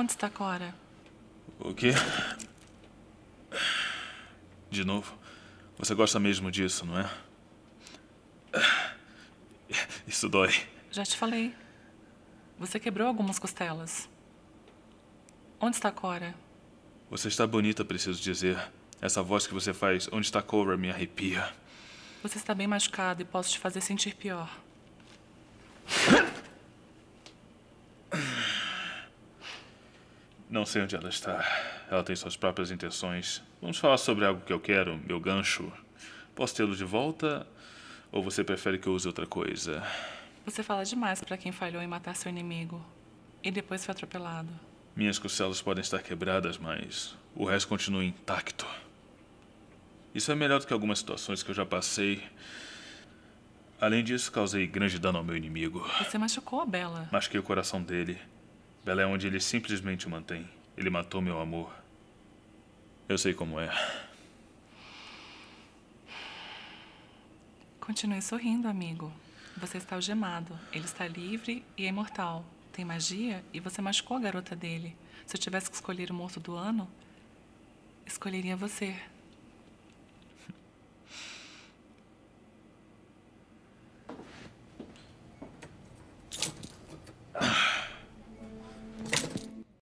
Onde está Cora? O quê? De novo? Você gosta mesmo disso, não é? Isso dói. Já te falei. Você quebrou algumas costelas. Onde está Cora? Você está bonita, preciso dizer. Essa voz que você faz, onde está Cora, me arrepia. Você está bem machucado e posso te fazer sentir pior. Não sei onde ela está. Ela tem suas próprias intenções. Vamos falar sobre algo que eu quero, meu gancho. Posso tê-lo de volta? Ou você prefere que eu use outra coisa? Você fala demais para quem falhou em matar seu inimigo e depois foi atropelado. Minhas costelas podem estar quebradas, mas o resto continua intacto. Isso é melhor do que algumas situações que eu já passei. Além disso, causei grande dano ao meu inimigo. Você machucou a Bela. Machuquei o coração dele. Bela é onde ele simplesmente o mantém. Ele matou meu amor. Eu sei como é. Continue sorrindo, amigo. Você está algemado. Ele está livre e é imortal. Tem magia e você machucou a garota dele. Se eu tivesse que escolher o morto do ano, escolheria você.